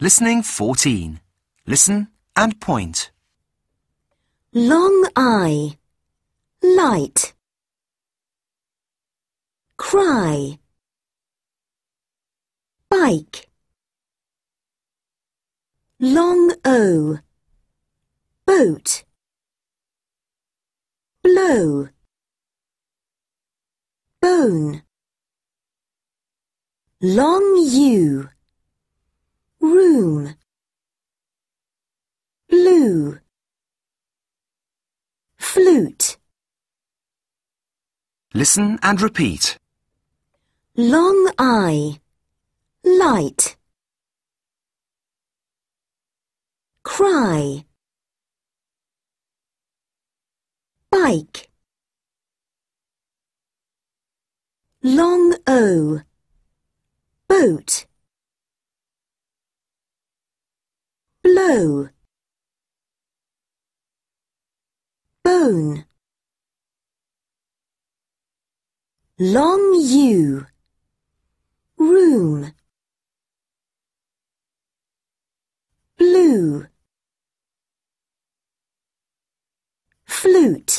Listening 14. Listen and point. Long eye. Light. Cry. Bike. Long O. Boat. Blow. Bone. Long U room blue flute Listen and repeat. Long eye light cry bike long o boat bow bone long u room blue flute